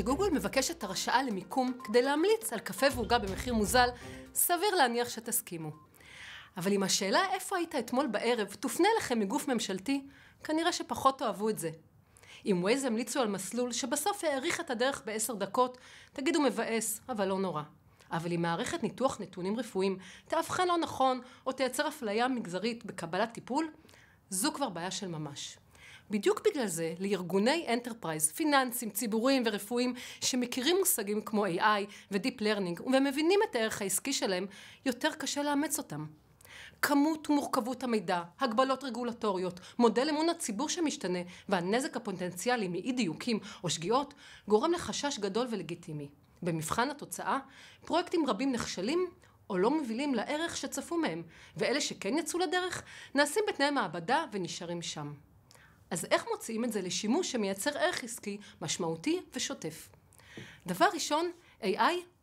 כשגוגל מבקשת הרשאה למיקום כדי להמליץ על קפה ועוגה במחיר מוזל, סביר להניח שתסכימו. אבל אם השאלה איפה היית אתמול בערב תופנה לכם מגוף ממשלתי, כנראה שפחות תאהבו את זה. אם ווייז המליצו על מסלול שבסוף האריך את הדרך בעשר דקות, תגידו מבאס, אבל לא נורא. אבל אם מערכת ניתוח נתונים רפואיים תאבחן לא נכון, או תייצר אפליה מגזרית בקבלת טיפול, זו כבר בעיה של ממש. בדיוק בגלל זה לארגוני אנטרפרייז, פיננסים, ציבוריים ורפואיים שמכירים מושגים כמו AI ו-Deep Learning, ומבינים את הערך העסקי שלהם, יותר קשה לאמץ אותם. כמות ומורכבות המידע, הגבלות רגולטוריות, מודל אמון הציבור שמשתנה והנזק הפוטנציאלי מאי דיוקים או שגיאות גורם לחשש גדול ולגיטימי. במבחן התוצאה, פרויקטים רבים נכשלים או לא מובילים לערך שצפו מהם, ואלה שכן יצאו לדרך, נעשים בתנאי מעבדה ונשארים שם. אז איך מוציאים את זה לשימוש שמייצר ערך עסקי משמעותי ושוטף? דבר ראשון, AI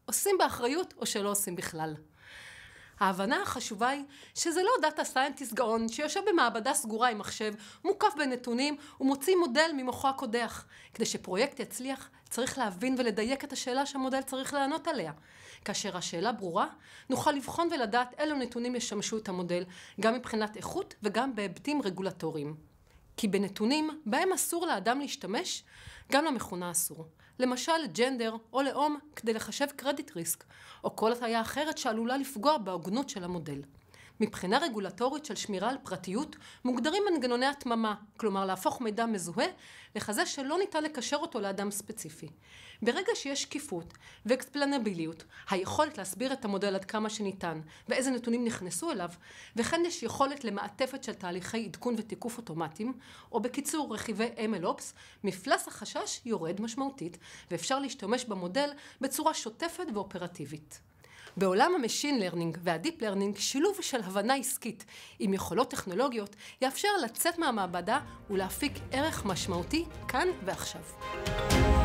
עושים באחריות או שלא עושים בכלל. ההבנה החשובה היא שזה לא דאטה סיינטיסט גאון שיושב במעבדה סגורה עם מחשב, מוקף בנתונים ומוציא מודל ממוחו הקודח. כדי שפרויקט יצליח, צריך להבין ולדייק את השאלה שהמודל צריך לענות עליה. כאשר השאלה ברורה, נוכל לבחון ולדעת אילו נתונים ישמשו את המודל, גם מבחינת איכות וגם בהיבטים רגולטוריים. כי בנתונים בהם אסור לאדם להשתמש, גם למכונה אסור. למשל ג'נדר או לאום כדי לחשב קרדיט ריסק, או כל הטעיה אחרת שעלולה לפגוע בהוגנות של המודל. מבחינה רגולטורית של שמירה על פרטיות, מוגדרים מנגנוני התממה, כלומר להפוך מידע מזוהה לכזה שלא ניתן לקשר אותו לאדם ספציפי. ברגע שיש שקיפות ואקספלנביליות, היכולת להסביר את המודל עד כמה שניתן, ואיזה נתונים נכנסו אליו, וכן יש יכולת למעטפת של תהליכי עדכון ותיקוף אוטומטיים, או בקיצור רכיבי MLOps, מפלס החשש יורד משמעותית, ואפשר להשתמש במודל בצורה שוטפת ואופרטיבית. בעולם המשין לרנינג והדיפ לרנינג, שילוב של הבנה עסקית עם יכולות טכנולוגיות יאפשר לצאת מהמעבדה ולהפיק ערך משמעותי כאן ועכשיו.